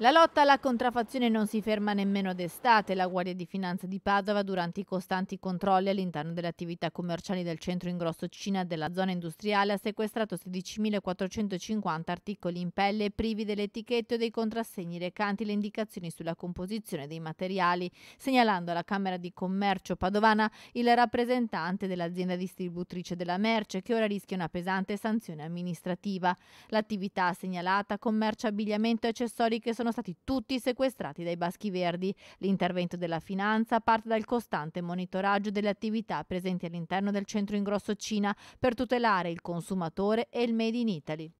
La lotta alla contraffazione non si ferma nemmeno d'estate. La Guardia di Finanza di Padova, durante i costanti controlli all'interno delle attività commerciali del centro ingrosso Cina della zona industriale, ha sequestrato 16.450 articoli in pelle privi dell'etichetta etichette o dei contrassegni recanti le indicazioni sulla composizione dei materiali, segnalando alla Camera di Commercio padovana il rappresentante dell'azienda distributrice della merce, che ora rischia una pesante sanzione amministrativa. L'attività segnalata commercia abbigliamento e accessori che sono sono stati tutti sequestrati dai Baschi Verdi. L'intervento della finanza parte dal costante monitoraggio delle attività presenti all'interno del centro ingrosso Cina per tutelare il consumatore e il Made in Italy.